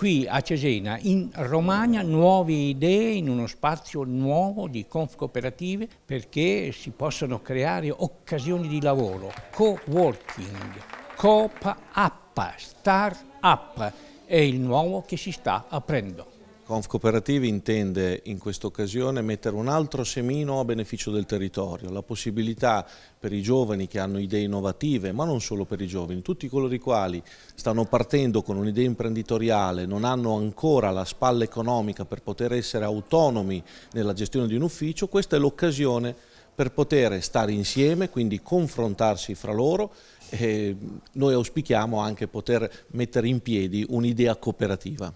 qui a Cesena, in Romagna, nuove idee in uno spazio nuovo di conf cooperative perché si possono creare occasioni di lavoro, co-working, coop app start-up è il nuovo che si sta aprendo. Confcooperativi intende in questa occasione mettere un altro semino a beneficio del territorio, la possibilità per i giovani che hanno idee innovative, ma non solo per i giovani, tutti coloro i quali stanno partendo con un'idea imprenditoriale, non hanno ancora la spalla economica per poter essere autonomi nella gestione di un ufficio, questa è l'occasione per poter stare insieme, quindi confrontarsi fra loro e noi auspichiamo anche poter mettere in piedi un'idea cooperativa.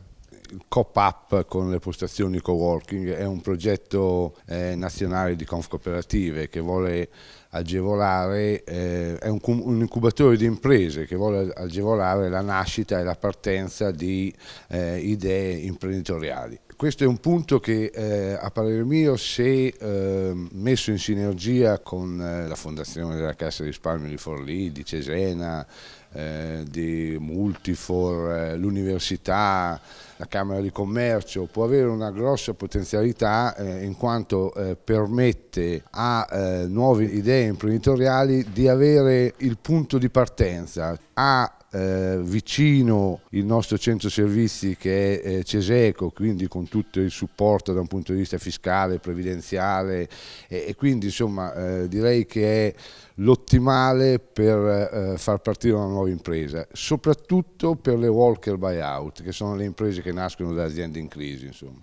Cop-Up con le postazioni co-working è un progetto eh, nazionale di conf cooperative che vuole agevolare, eh, è un, un, incubatore di imprese che vuole agevolare la nascita e la partenza di eh, idee imprenditoriali. Questo è un punto che eh, a parere mio se ehm, messo in sinergia con eh, la fondazione della Cassa di Risparmio di Forlì, di Cesena, eh, di Multifor, eh, l'università, la Camera Camera di Commercio può avere una grossa potenzialità eh, in quanto eh, permette a eh, nuove idee imprenditoriali di avere il punto di partenza, a eh, vicino il nostro centro servizi che è eh, Ceseco, quindi con tutto il supporto da un punto di vista fiscale, previdenziale e, e quindi insomma eh, direi che è l'ottimale per eh, far partire una nuova impresa, soprattutto per le walker buyout, che sono le imprese che nascono da aziende in crisi. Insomma.